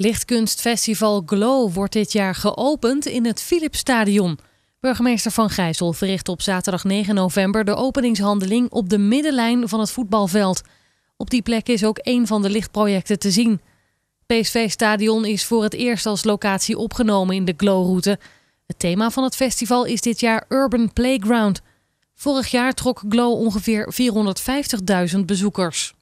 Lichtkunstfestival Glow wordt dit jaar geopend in het Philipsstadion. Burgemeester Van Gijzel verricht op zaterdag 9 november de openingshandeling op de middenlijn van het voetbalveld. Op die plek is ook een van de lichtprojecten te zien. PSV-stadion is voor het eerst als locatie opgenomen in de Glow-route. Het thema van het festival is dit jaar Urban Playground. Vorig jaar trok Glow ongeveer 450.000 bezoekers.